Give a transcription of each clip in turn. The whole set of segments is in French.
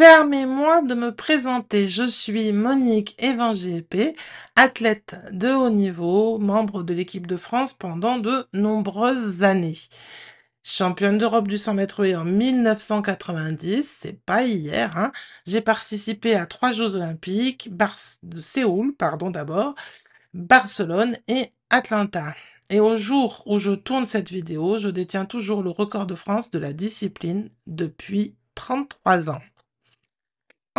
Permets-moi de me présenter. Je suis Monique Evangépé, athlète de haut niveau, membre de l'équipe de France pendant de nombreuses années. Championne d'Europe du 100 mètres en 1990, c'est pas hier, hein, j'ai participé à trois Jeux olympiques, de Séoul, pardon d'abord, Barcelone et Atlanta. Et au jour où je tourne cette vidéo, je détiens toujours le record de France de la discipline depuis 33 ans.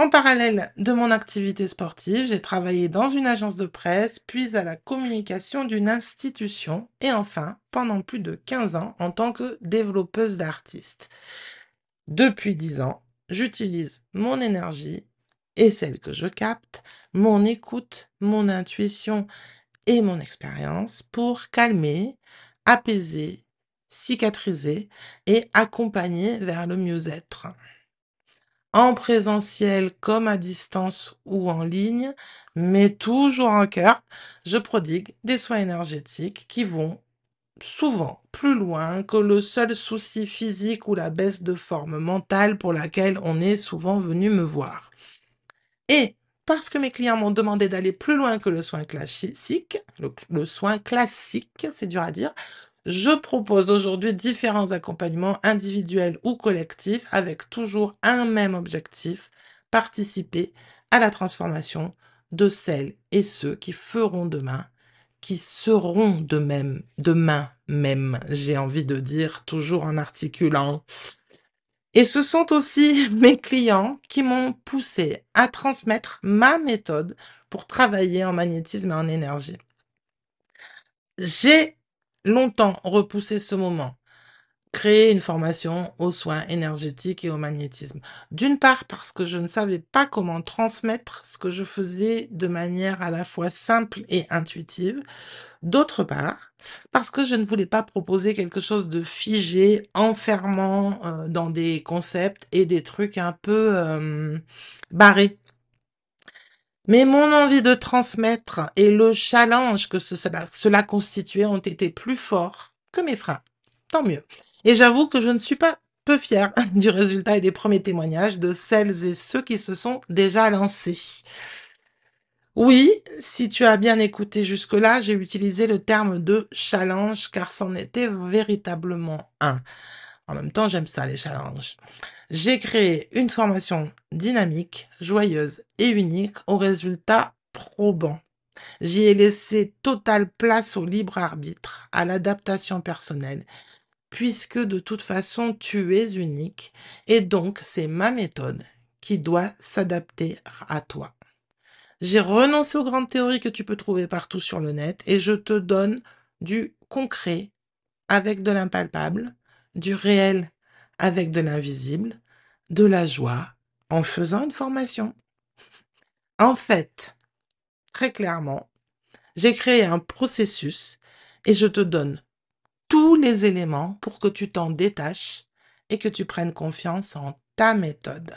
En parallèle de mon activité sportive, j'ai travaillé dans une agence de presse, puis à la communication d'une institution et enfin pendant plus de 15 ans en tant que développeuse d'artistes. Depuis 10 ans, j'utilise mon énergie et celle que je capte, mon écoute, mon intuition et mon expérience pour calmer, apaiser, cicatriser et accompagner vers le mieux-être en présentiel comme à distance ou en ligne, mais toujours en cœur, je prodigue des soins énergétiques qui vont souvent plus loin que le seul souci physique ou la baisse de forme mentale pour laquelle on est souvent venu me voir. Et parce que mes clients m'ont demandé d'aller plus loin que le soin classique, le, le soin classique, c'est dur à dire, je propose aujourd'hui différents accompagnements individuels ou collectifs avec toujours un même objectif, participer à la transformation de celles et ceux qui feront demain, qui seront de même, demain même, j'ai envie de dire, toujours en articulant. Et ce sont aussi mes clients qui m'ont poussé à transmettre ma méthode pour travailler en magnétisme et en énergie. J'ai longtemps repousser ce moment. Créer une formation aux soins énergétiques et au magnétisme. D'une part parce que je ne savais pas comment transmettre ce que je faisais de manière à la fois simple et intuitive. D'autre part parce que je ne voulais pas proposer quelque chose de figé, enfermant euh, dans des concepts et des trucs un peu euh, barrés. Mais mon envie de transmettre et le challenge que cela, cela constituait ont été plus forts que mes freins. Tant mieux. Et j'avoue que je ne suis pas peu fière du résultat et des premiers témoignages de celles et ceux qui se sont déjà lancés. Oui, si tu as bien écouté jusque-là, j'ai utilisé le terme de challenge car c'en était véritablement un. En même temps, j'aime ça, les challenges. J'ai créé une formation dynamique, joyeuse et unique au résultats probants. J'y ai laissé totale place au libre arbitre, à l'adaptation personnelle, puisque de toute façon tu es unique et donc c'est ma méthode qui doit s'adapter à toi. J'ai renoncé aux grandes théories que tu peux trouver partout sur le net et je te donne du concret avec de l'impalpable, du réel avec de l'invisible, de la joie en faisant une formation. En fait, très clairement, j'ai créé un processus et je te donne tous les éléments pour que tu t'en détaches et que tu prennes confiance en ta méthode.